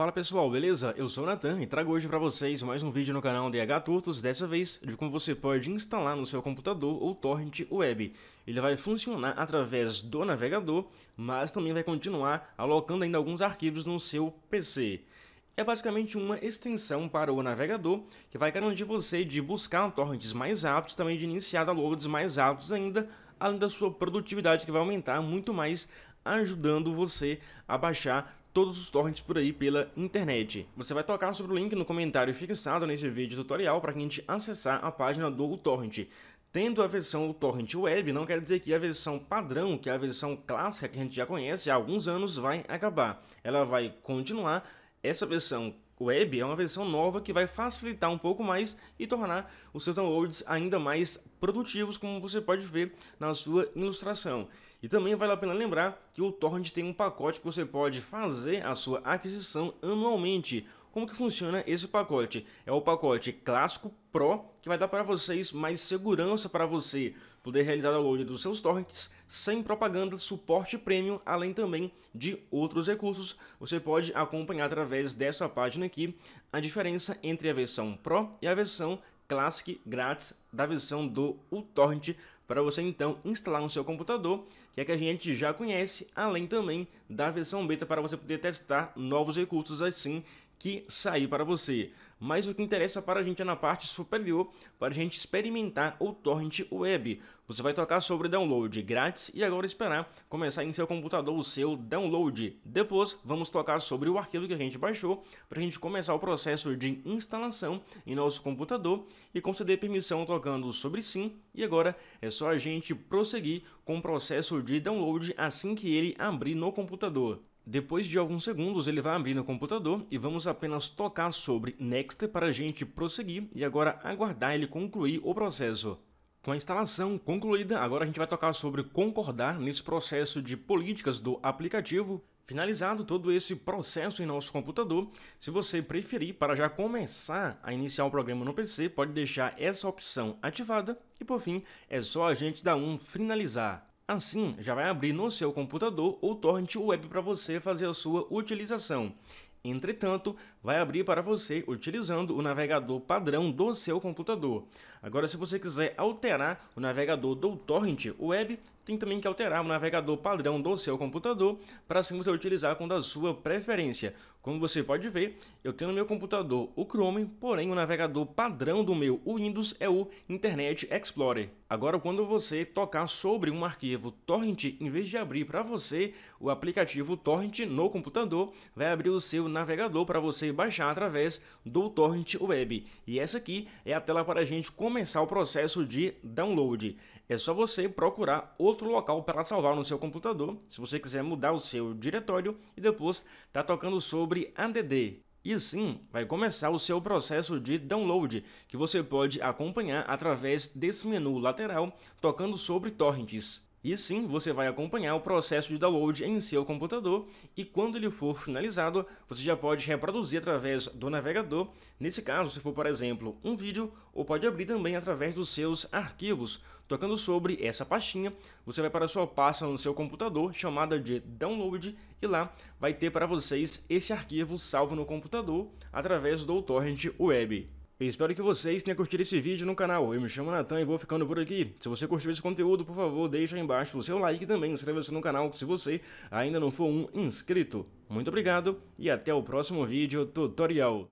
Fala pessoal, beleza? Eu sou o Nathan e trago hoje para vocês mais um vídeo no canal DH Turtles, dessa vez de como você pode instalar no seu computador o torrent web. Ele vai funcionar através do navegador, mas também vai continuar alocando ainda alguns arquivos no seu PC é basicamente uma extensão para o navegador que vai garantir você de buscar torrents mais rápidos, também de iniciar downloads mais rápidos ainda, além da sua produtividade que vai aumentar muito mais, ajudando você a baixar todos os torrents por aí pela internet. Você vai tocar sobre o link no comentário fixado nesse vídeo tutorial para a gente acessar a página do torrent. Tendo a versão torrent web, não quer dizer que a versão padrão, que é a versão clássica que a gente já conhece há alguns anos, vai acabar. Ela vai continuar. Essa versão web é uma versão nova que vai facilitar um pouco mais e tornar os seus downloads ainda mais produtivos, como você pode ver na sua ilustração. E também vale a pena lembrar que o Torrent tem um pacote que você pode fazer a sua aquisição anualmente como que funciona esse pacote? É o pacote clássico Pro, que vai dar para vocês mais segurança para você poder realizar o download dos seus torrents sem propaganda, suporte premium, além também de outros recursos. Você pode acompanhar através dessa página aqui a diferença entre a versão Pro e a versão Classic grátis da versão do uTorrent para você então instalar no seu computador, que é que a gente já conhece, além também da versão beta para você poder testar novos recursos assim que sair para você. Mas o que interessa para a gente é na parte superior, para a gente experimentar o torrent web. Você vai tocar sobre download grátis e agora esperar começar em seu computador o seu download. Depois vamos tocar sobre o arquivo que a gente baixou para a gente começar o processo de instalação em nosso computador e conceder permissão tocando sobre sim. E agora é só a gente prosseguir com o processo de download assim que ele abrir no computador. Depois de alguns segundos, ele vai abrir no computador e vamos apenas tocar sobre Next para a gente prosseguir e agora aguardar ele concluir o processo. Com a instalação concluída, agora a gente vai tocar sobre concordar nesse processo de políticas do aplicativo. Finalizado todo esse processo em nosso computador, se você preferir para já começar a iniciar o programa no PC, pode deixar essa opção ativada e por fim é só a gente dar um finalizar. Assim, já vai abrir no seu computador o torrent web para você fazer a sua utilização. Entretanto, vai abrir para você utilizando o navegador padrão do seu computador. Agora, se você quiser alterar o navegador do torrent web, tem também que alterar o navegador padrão do seu computador para assim você utilizar com da sua preferência. Como você pode ver, eu tenho no meu computador o Chrome, porém o navegador padrão do meu Windows é o Internet Explorer. Agora, quando você tocar sobre um arquivo torrent, em vez de abrir para você o aplicativo torrent no computador, vai abrir o seu navegador para você baixar através do torrent web. E essa aqui é a tela para a gente começar o processo de download. É só você procurar outro local para salvar no seu computador, se você quiser mudar o seu diretório e depois tá tocando sobre ADD. E sim, vai começar o seu processo de download, que você pode acompanhar através desse menu lateral, tocando sobre torrents. E sim, você vai acompanhar o processo de download em seu computador e quando ele for finalizado, você já pode reproduzir através do navegador, nesse caso, se for, por exemplo, um vídeo, ou pode abrir também através dos seus arquivos. Tocando sobre essa pastinha, você vai para a sua pasta no seu computador, chamada de download, e lá vai ter para vocês esse arquivo salvo no computador através do torrent web espero que vocês tenham curtido esse vídeo no canal. Eu me chamo Natan e vou ficando por aqui. Se você curtiu esse conteúdo, por favor, deixa aí embaixo o seu like e também inscreva-se no canal se você ainda não for um inscrito. Muito obrigado e até o próximo vídeo tutorial.